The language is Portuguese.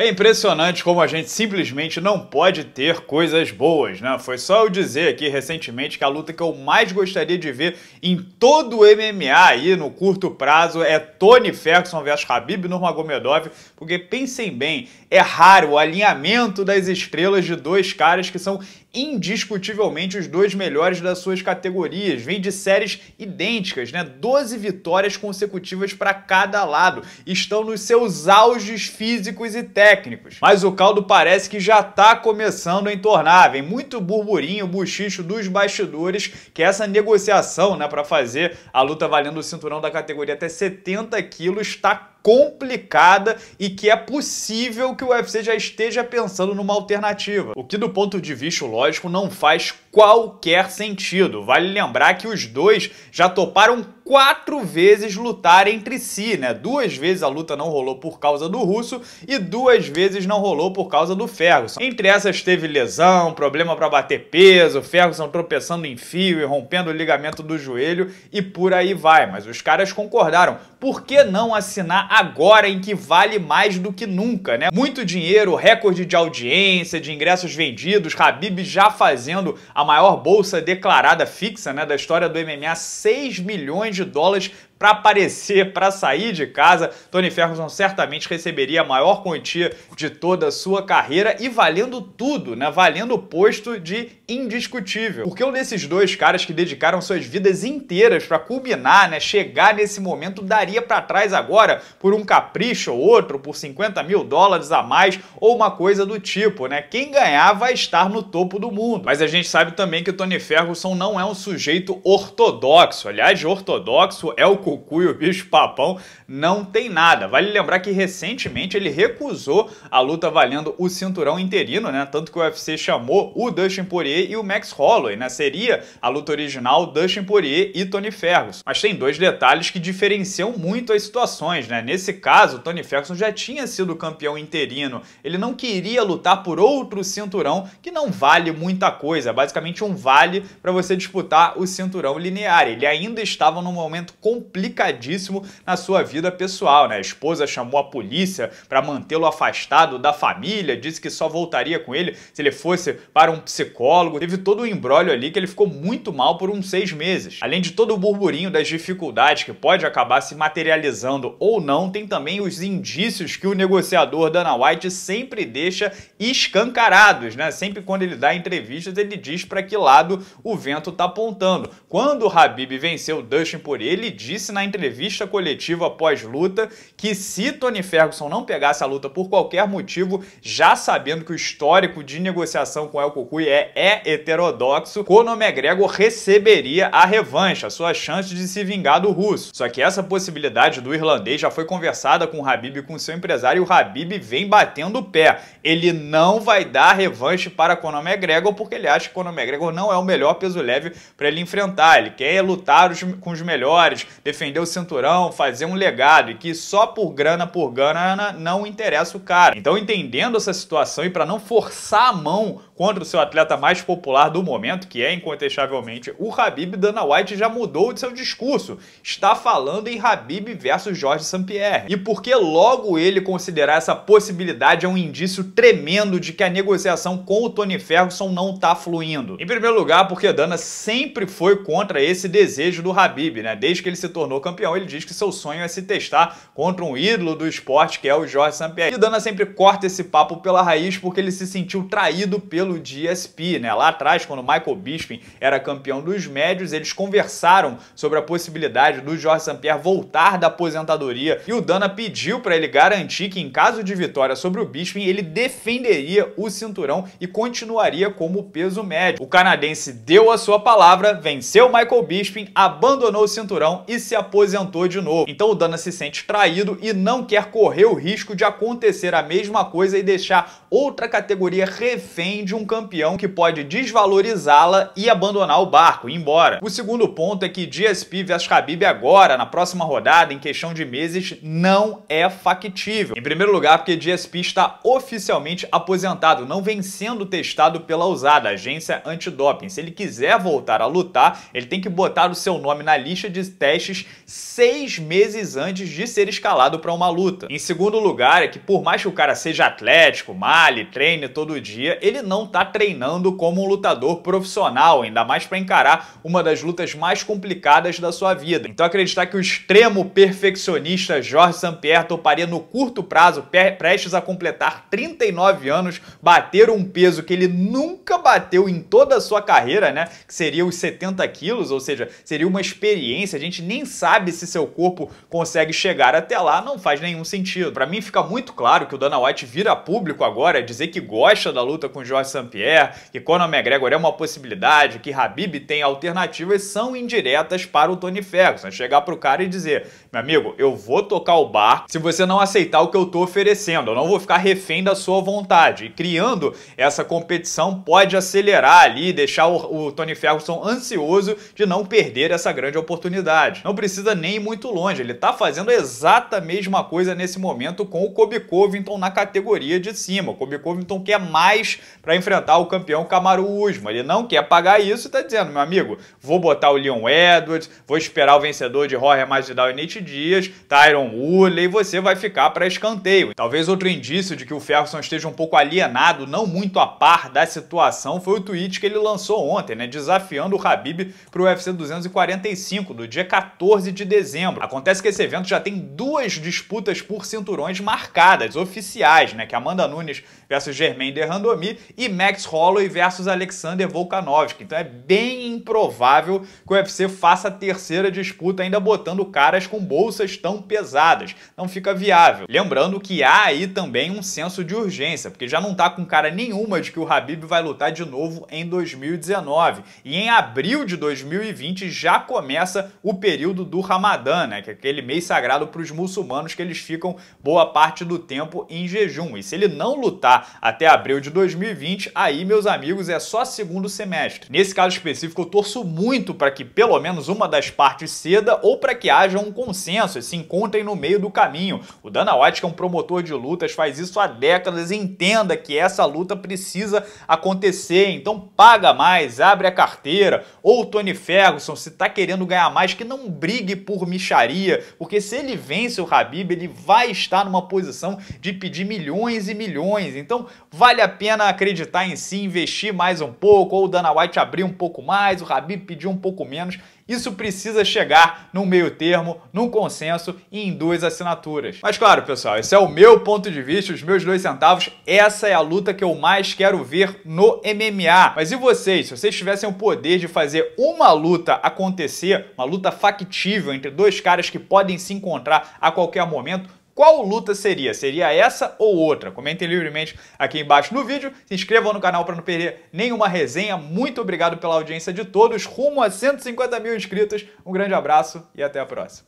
É impressionante como a gente simplesmente não pode ter coisas boas, né? Foi só eu dizer aqui recentemente que a luta que eu mais gostaria de ver em todo o MMA aí no curto prazo é Tony Ferguson versus Khabib Nurmagomedov, porque pensem bem, é raro o alinhamento das estrelas de dois caras que são indiscutivelmente os dois melhores das suas categorias. Vem de séries idênticas, né? 12 vitórias consecutivas para cada lado. Estão nos seus auges físicos e técnicos. Mas o caldo parece que já está começando a entornar. Vem muito burburinho, buchicho dos bastidores que é essa negociação, né, para fazer a luta valendo o cinturão da categoria até 70 quilos está complicada e que é possível que o UFC já esteja pensando numa alternativa, o que do ponto de vista lógico não faz qualquer sentido. Vale lembrar que os dois já toparam quatro vezes lutar entre si, né? Duas vezes a luta não rolou por causa do russo e duas vezes não rolou por causa do Ferguson. Entre essas teve lesão, problema para bater peso, Ferguson tropeçando em fio e rompendo o ligamento do joelho e por aí vai. Mas os caras concordaram. Por que não assinar agora em que vale mais do que nunca, né? Muito dinheiro, recorde de audiência, de ingressos vendidos, Habib já fazendo a maior bolsa declarada fixa né, da história do MMA, 6 milhões de dólares para aparecer, para sair de casa, Tony Ferguson certamente receberia a maior quantia de toda a sua carreira e valendo tudo, né? Valendo o posto de indiscutível. Porque um desses dois caras que dedicaram suas vidas inteiras para culminar, né? Chegar nesse momento daria para trás agora por um capricho ou outro, por 50 mil dólares a mais ou uma coisa do tipo, né? Quem ganhar vai estar no topo do mundo. Mas a gente sabe também que Tony Ferguson não é um sujeito ortodoxo. Aliás, ortodoxo é o o bicho papão, não tem nada. Vale lembrar que recentemente ele recusou a luta valendo o cinturão interino, né? Tanto que o UFC chamou o Dustin Poirier e o Max Holloway, né? Seria a luta original Dustin Poirier e Tony Ferguson. Mas tem dois detalhes que diferenciam muito as situações, né? Nesse caso, Tony Ferguson já tinha sido campeão interino. Ele não queria lutar por outro cinturão que não vale muita coisa, é basicamente um vale para você disputar o cinturão linear. Ele ainda estava num momento complicado complicadíssimo na sua vida pessoal, né? A esposa chamou a polícia para mantê-lo afastado da família, disse que só voltaria com ele se ele fosse para um psicólogo. Teve todo um embrólio ali que ele ficou muito mal por uns seis meses. Além de todo o burburinho das dificuldades que pode acabar se materializando ou não, tem também os indícios que o negociador Dana White sempre deixa escancarados, né? Sempre quando ele dá entrevistas, ele diz para que lado o vento está apontando. Quando o Habib venceu Dustin por ele, disse disse na entrevista coletiva após luta que se Tony Ferguson não pegasse a luta por qualquer motivo, já sabendo que o histórico de negociação com El Cucuy é, é heterodoxo, Conor McGregor receberia a revanche, a sua chance de se vingar do russo. Só que essa possibilidade do irlandês já foi conversada com o Habib e com seu empresário e o Habib vem batendo o pé. Ele não vai dar revanche para Conor McGregor porque ele acha que Conor McGregor não é o melhor peso leve para ele enfrentar. Ele quer lutar com os melhores, defender defender o cinturão, fazer um legado e que só por grana por grana não interessa o cara. Então, entendendo essa situação e para não forçar a mão contra o seu atleta mais popular do momento, que é incontestavelmente o Habib, Dana White já mudou de seu discurso. Está falando em Habib versus Jorge St-Pierre. E porque logo ele considerar essa possibilidade é um indício tremendo de que a negociação com o Tony Ferguson não está fluindo. Em primeiro lugar, porque Dana sempre foi contra esse desejo do Habib, né? Desde que ele se tornou tornou campeão, ele diz que seu sonho é se testar contra um ídolo do esporte, que é o Jorge Sampaio. E o Dana sempre corta esse papo pela raiz porque ele se sentiu traído pelo GSP, né? Lá atrás, quando Michael Bisping era campeão dos médios, eles conversaram sobre a possibilidade do Jorge Sampaio voltar da aposentadoria e o Dana pediu para ele garantir que em caso de vitória sobre o Bisping, ele defenderia o cinturão e continuaria como peso médio. O canadense deu a sua palavra, venceu Michael Bisping, abandonou o cinturão e se aposentou de novo. Então o Dana se sente traído e não quer correr o risco de acontecer a mesma coisa e deixar outra categoria refém de um campeão que pode desvalorizá-la e abandonar o barco, ir embora. O segundo ponto é que GSP vs Khabib agora, na próxima rodada, em questão de meses, não é factível. Em primeiro lugar, porque GSP está oficialmente aposentado, não vem sendo testado pela USADA, agência antidoping. Se ele quiser voltar a lutar, ele tem que botar o seu nome na lista de testes seis meses antes de ser escalado para uma luta. Em segundo lugar, é que por mais que o cara seja atlético, magro, trabalhe, treine todo dia, ele não está treinando como um lutador profissional, ainda mais para encarar uma das lutas mais complicadas da sua vida. Então acreditar que o extremo perfeccionista Jorge Sampier toparia no curto prazo, prestes a completar 39 anos, bater um peso que ele nunca bateu em toda a sua carreira, né? Que seria os 70 quilos, ou seja, seria uma experiência, a gente nem sabe se seu corpo consegue chegar até lá, não faz nenhum sentido. Para mim fica muito claro que o Dana White vira público agora agora, dizer que gosta da luta com Jorge St. Pierre, que Conor McGregor é uma possibilidade, que Habib tem alternativas, são indiretas para o Tony Ferguson. Chegar para o cara e dizer, meu amigo, eu vou tocar o bar se você não aceitar o que eu estou oferecendo, eu não vou ficar refém da sua vontade. E criando essa competição pode acelerar ali, deixar o, o Tony Ferguson ansioso de não perder essa grande oportunidade. Não precisa nem ir muito longe, ele está fazendo a exata mesma coisa nesse momento com o Kobe Covington na categoria de cima. Kobe Covington então quer mais para enfrentar o campeão Camaro Usman. Ele não quer pagar isso e está dizendo, meu amigo, vou botar o Leon Edwards, vou esperar o vencedor de Jorge Masvidal e Nate Dias, Tyron Woodley, e você vai ficar para escanteio. Talvez outro indício de que o Ferguson esteja um pouco alienado, não muito a par da situação, foi o tweet que ele lançou ontem, né, desafiando o Habib para o UFC 245, do dia 14 de dezembro. Acontece que esse evento já tem duas disputas por cinturões marcadas, oficiais, né, que Amanda Nunes versus Germain de Randomi e Max Holloway versus Alexander Volkanovski. Então é bem improvável que o UFC faça a terceira disputa ainda botando caras com bolsas tão pesadas. Não fica viável. Lembrando que há aí também um senso de urgência, porque já não tá com cara nenhuma de que o Habib vai lutar de novo em 2019. E em abril de 2020 já começa o período do Ramadã, né, que é aquele mês sagrado para os muçulmanos que eles ficam boa parte do tempo em jejum. E se ele não lutar lutar até abril de 2020, aí, meus amigos, é só segundo semestre. Nesse caso específico, eu torço muito para que pelo menos uma das partes ceda ou para que haja um consenso e se encontrem no meio do caminho. O Dana White, que é um promotor de lutas, faz isso há décadas, entenda que essa luta precisa acontecer, então paga mais, abre a carteira. Ou o Tony Ferguson, se tá querendo ganhar mais, que não brigue por micharia, porque se ele vence o Habib, ele vai estar numa posição de pedir milhões e milhões então, vale a pena acreditar em si, investir mais um pouco, ou o Dana White abrir um pouco mais, o Rabi pedir um pouco menos. Isso precisa chegar num meio termo, num consenso e em duas assinaturas. Mas claro, pessoal, esse é o meu ponto de vista, os meus dois centavos. Essa é a luta que eu mais quero ver no MMA. Mas e vocês? Se vocês tivessem o poder de fazer uma luta acontecer, uma luta factível entre dois caras que podem se encontrar a qualquer momento, qual luta seria? Seria essa ou outra? Comentem livremente aqui embaixo no vídeo, se inscrevam no canal para não perder nenhuma resenha. Muito obrigado pela audiência de todos, rumo a 150 mil inscritos. Um grande abraço e até a próxima.